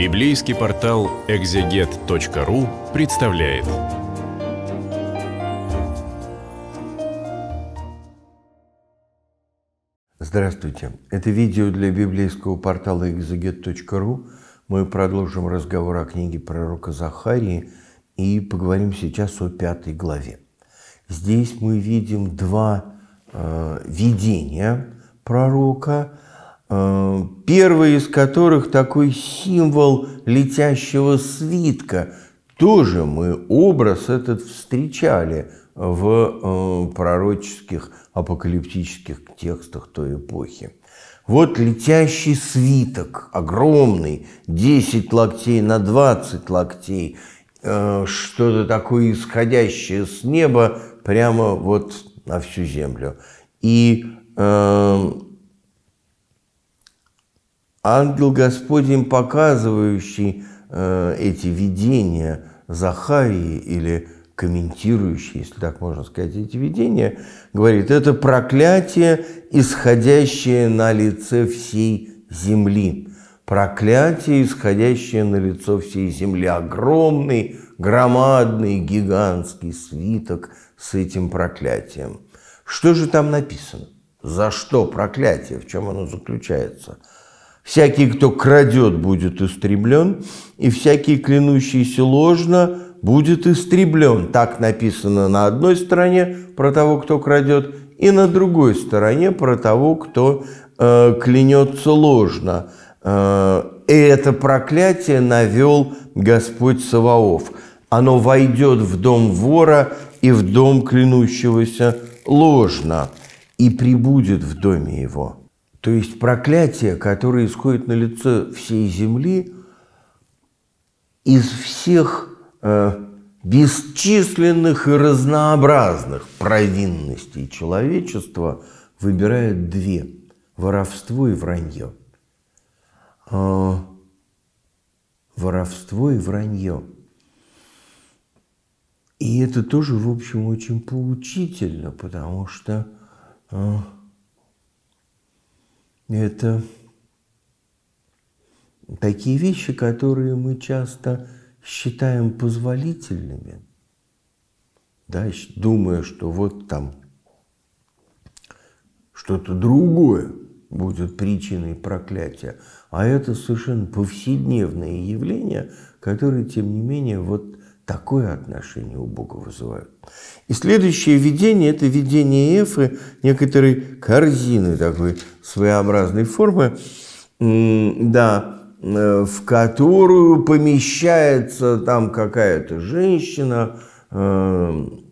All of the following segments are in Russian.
Библейский портал экзегет.ру представляет. Здравствуйте! Это видео для библейского портала экзегет.ру. Мы продолжим разговор о книге пророка Захарии и поговорим сейчас о пятой главе. Здесь мы видим два э, видения пророка – первый из которых такой символ летящего свитка. Тоже мы образ этот встречали в э, пророческих апокалиптических текстах той эпохи. Вот летящий свиток, огромный, 10 локтей на 20 локтей, э, что-то такое исходящее с неба прямо вот на всю землю. И э, ангел Господень, показывающий э, эти видения Захарии или комментирующий, если так можно сказать, эти видения, говорит, это проклятие, исходящее на лице всей земли. Проклятие, исходящее на лицо всей земли. Огромный, громадный, гигантский свиток с этим проклятием. Что же там написано? За что проклятие? В чем оно заключается? Всякий, кто крадет, будет истреблен, и всякий, клянущийся ложно, будет истреблен. Так написано на одной стороне про того, кто крадет, и на другой стороне про того, кто э, клянется ложно. Э, и это проклятие навел Господь Саваоф. Оно войдет в дом вора и в дом клянущегося ложно, и прибудет в доме его. То есть проклятие, которое исходит на лицо всей земли, из всех э, бесчисленных и разнообразных провинностей человечества выбирает две – воровство и вранье. Э, воровство и вранье. И это тоже, в общем, очень поучительно, потому что… Э, это такие вещи, которые мы часто считаем позволительными, да, думая, что вот там что-то другое будет причиной проклятия. А это совершенно повседневные явления, которые, тем не менее, вот такое отношение у Бога вызывают. И следующее видение – это видение Эфы, некоторой корзины такой своеобразной формы, да, э, в которую помещается там какая-то женщина, эм,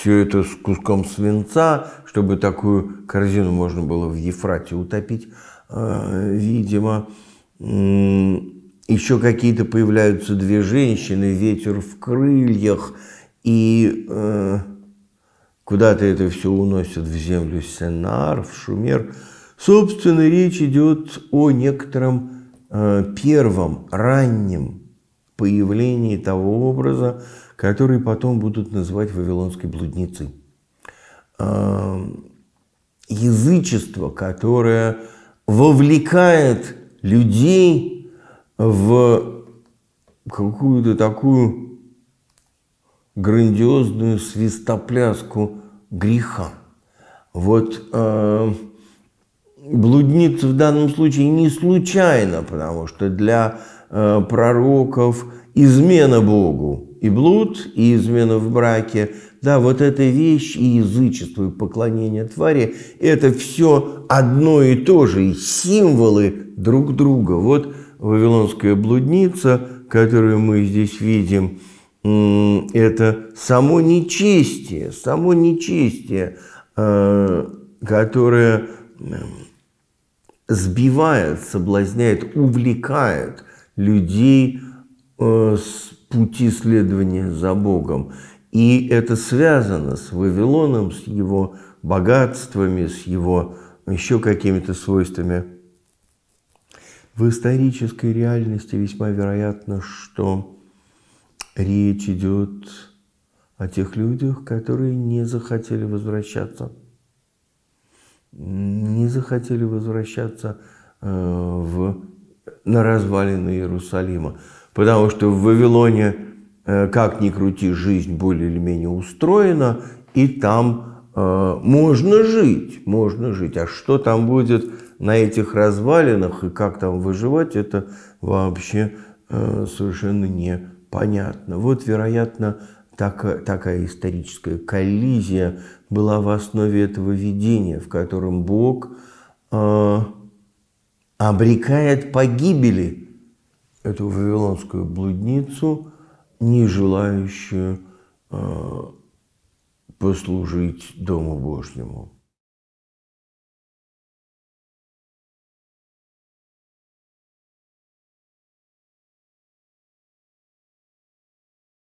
все это с куском свинца, чтобы такую корзину можно было в Ефрате утопить, э, видимо еще какие-то появляются две женщины, ветер в крыльях, и э, куда-то это все уносят в землю Сенар, в Шумер. Собственно, речь идет о некотором э, первом, раннем появлении того образа, который потом будут называть вавилонской блудницей. Э, язычество, которое вовлекает людей в какую-то такую грандиозную свистопляску греха. Вот э, блудница в данном случае не случайно, потому что для э, пророков измена Богу и блуд, и измена в браке, да, вот эта вещь и язычество, и поклонение твари, это все одно и то же, и символы друг друга. Вот Вавилонская блудница, которую мы здесь видим, это само нечестие, само нечестие, э, которое сбивает, соблазняет, увлекает людей э, с пути следования за Богом. И это связано с Вавилоном, с его богатствами, с его еще какими-то свойствами. В исторической реальности весьма вероятно, что речь идет о тех людях, которые не захотели возвращаться. Не захотели возвращаться э, в, на развалины Иерусалима. Потому что в Вавилоне, э, как ни крути, жизнь более или менее устроена, и там э, можно жить, можно жить. А что там будет на этих развалинах и как там выживать, это вообще э, совершенно непонятно. Вот, вероятно, так, такая историческая коллизия была в основе этого видения, в котором Бог э, обрекает погибели эту вавилонскую блудницу, не желающую э, послужить Дому Божьему.